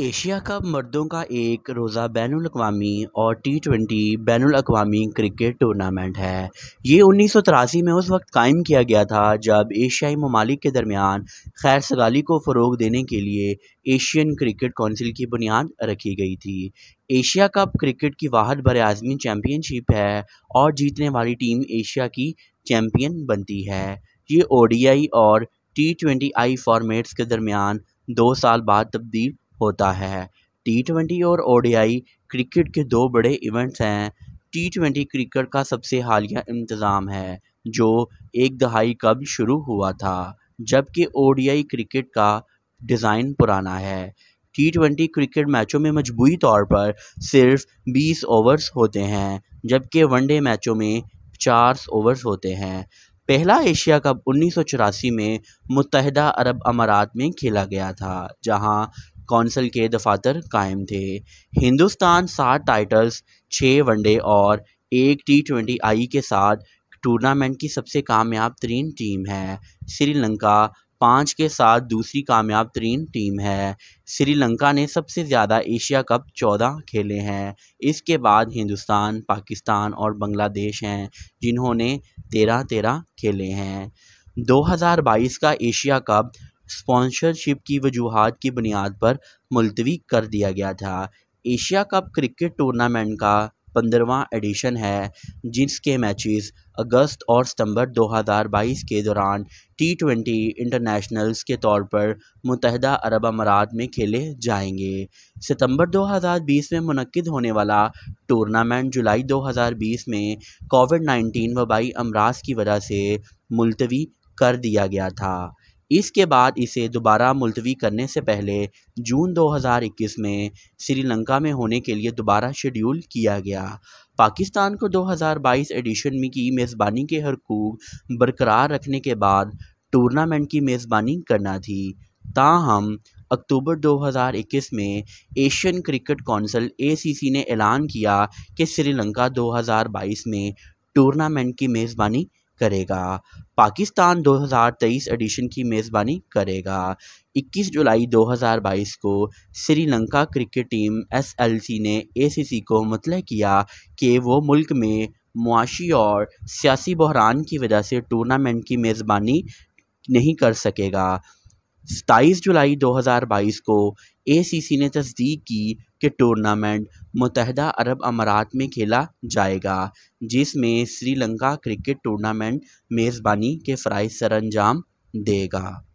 Asia cup मर्दों का एक रोज़ा बैन अवी और टी ट्वेंटी बैन अवी क्रिकेट टूर्नामेंट है ये उन्नीस में उस वक्त कायम किया गया था जब एशियाई ममालिक के दरमियान खैर सगाली को फ़रोग देने के लिए एशियन क्रिकेट काउंसिल की बुनियाद रखी गई थी एशिया कप क्रिकेट की वाहद बर आज़मी चैम्पियनशिप है और जीतने वाली टीम एशिया की चैम्पियन बनती है ये ओ और टी ट्वेंटी आई फॉर्मेट्स के दरमियान दो साल बाद तब्दील होता है टी ट्वेंटी और ओडीआई क्रिकेट के दो बड़े इवेंट्स हैं टी ट्वेंटी क्रिकेट का सबसे हालिया इंतज़ाम है जो एक दहाई कब शुरू हुआ था जबकि ओडीआई क्रिकेट का डिज़ाइन पुराना है टी ट्वेंटी क्रिकेट मैचों में मजबूरी तौर पर सिर्फ 20 ओवर्स होते हैं जबकि वनडे मैचों में चार ओवर्स होते हैं पहला एशिया कप उन्नीस में मुतहदा अरब अमारात में खेला गया था जहां कौंसिल के दफातर कायम थे हिंदुस्तान सात टाइटल्स छः वनडे और एक टी ट्वेंटी आई के साथ टूर्नामेंट की सबसे कामयाब तरीन टीम है श्रीलंका पाँच के साथ दूसरी कामयाब तरीन टीम है श्रीलंका ने सबसे ज़्यादा एशिया कप चौदह खेले हैं इसके बाद हिंदुस्तान पाकिस्तान और बांग्लादेश हैं जिन्होंने तेरह तेरह खेले हैं 2022 का एशिया कप स्पॉन्सरशिप की वजूहत की बुनियाद पर मुलतवी कर दिया गया था एशिया कप क्रिकेट टूर्नामेंट का पंद्रवा एडिशन है जिसके मैचेस अगस्त और सितंबर 2022 के दौरान टी ट्वेंटी इंटरनेशनल्स के तौर पर मुतहदा अरब अमारात में खेले जाएंगे सितंबर 2020 में मनकद होने वाला टूर्नामेंट जुलाई 2020 में कोविड 19 वबाई अमराज की वजह से मुलतवी कर दिया गया था इसके बाद इसे दोबारा मुलतवी करने से पहले जून 2021 में श्रीलंका में होने के लिए दोबारा शेड्यूल किया गया पाकिस्तान को 2022 एडिशन में की मेज़बानी के हरकूक बरकरार रखने के बाद टूर्नामेंट की मेज़बानी करना थी ताहम अक्टूबर 2021 में एशियन क्रिकेट काउंसिल एसीसी ने ऐलान किया कि श्रीलंका 2022 में टूर्नामेंट की मेज़बानी करेगा पाकिस्तान 2023 एडिशन की मेज़बानी करेगा 21 जुलाई 2022 को श्रीलंका क्रिकेट टीम एसएलसी ने एसीसी को मतलब किया कि वो मुल्क में मुआशी और सियासी बहरान की वजह से टूर्नामेंट की मेज़बानी नहीं कर सकेगा सताईस जुलाई 2022 को एसीसी ने तस्दीक की कि टूर्नामेंट मुतहदा अरब अमारात में खेला जाएगा जिसमें श्रीलंका क्रिकेट टूर्नामेंट मेज़बानी के फ़राइज़ सरंजाम देगा